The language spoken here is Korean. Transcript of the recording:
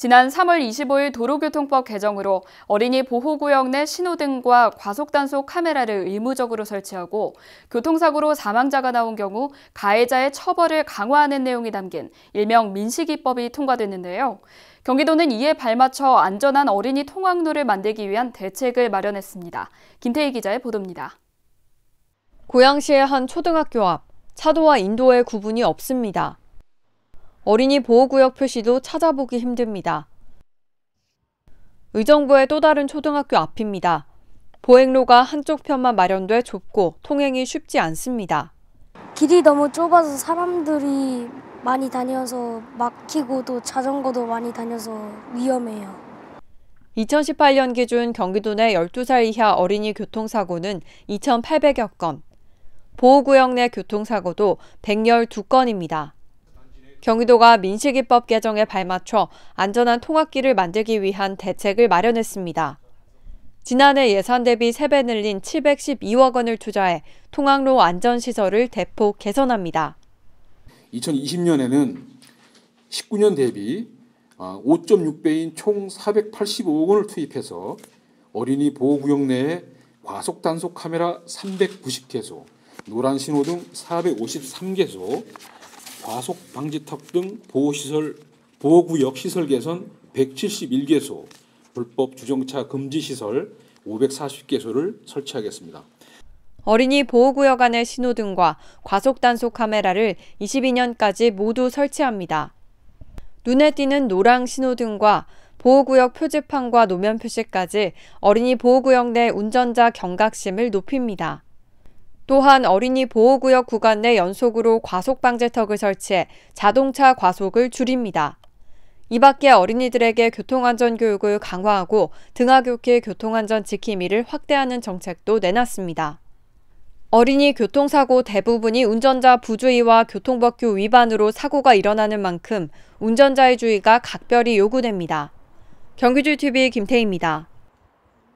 지난 3월 25일 도로교통법 개정으로 어린이 보호구역 내 신호등과 과속단속 카메라를 의무적으로 설치하고 교통사고로 사망자가 나온 경우 가해자의 처벌을 강화하는 내용이 담긴 일명 민식이법이 통과됐는데요. 경기도는 이에 발맞춰 안전한 어린이 통학로를 만들기 위한 대책을 마련했습니다. 김태희 기자의 보도입니다. 고양시의 한 초등학교 앞 차도와 인도의 구분이 없습니다. 어린이 보호구역 표시도 찾아보기 힘듭니다. 의정부의 또 다른 초등학교 앞입니다. 보행로가 한쪽 편만 마련돼 좁고 통행이 쉽지 않습니다. 길이 너무 좁아서 사람들이 많이 다녀서 막히고 도 자전거도 많이 다녀서 위험해요. 2018년 기준 경기도 내 12살 이하 어린이 교통사고는 2,800여 건, 보호구역 내 교통사고도 112건입니다. 경기도가 민식이법 개정에 발맞춰 안전한 통학길을 만들기 위한 대책을 마련했습니다. 지난해 예산 대비 3배 늘린 712억 원을 투자해 통학로 안전시설을 대폭 개선합니다. 2020년에는 19년 대비 5.6배인 아, 총 485억 원을 투입해서 어린이 보호구역 내에 과속 단속 카메라 390개소, 노란 신호 등 453개소, 과속 방지턱 등 보호시설 보호구역 시설 개선 171개소, 불법 주정차 금지 시설 540개소를 설치하겠습니다. 어린이 보호구역 안의 신호등과 과속단속 카메라를 22년까지 모두 설치합니다. 눈에 띄는 노랑 신호등과 보호구역 표지판과 노면 표시까지 어린이 보호구역 내 운전자 경각심을 높입니다. 또한 어린이 보호구역 구간 내 연속으로 과속방지턱을 설치해 자동차 과속을 줄입니다. 이 밖에 어린이들에게 교통안전 교육을 강화하고 등하교길 교통안전 지킴이를 확대하는 정책도 내놨습니다. 어린이 교통사고 대부분이 운전자 부주의와 교통법규 위반으로 사고가 일어나는 만큼 운전자의 주의가 각별히 요구됩니다. 경기주TV 김태희입니다.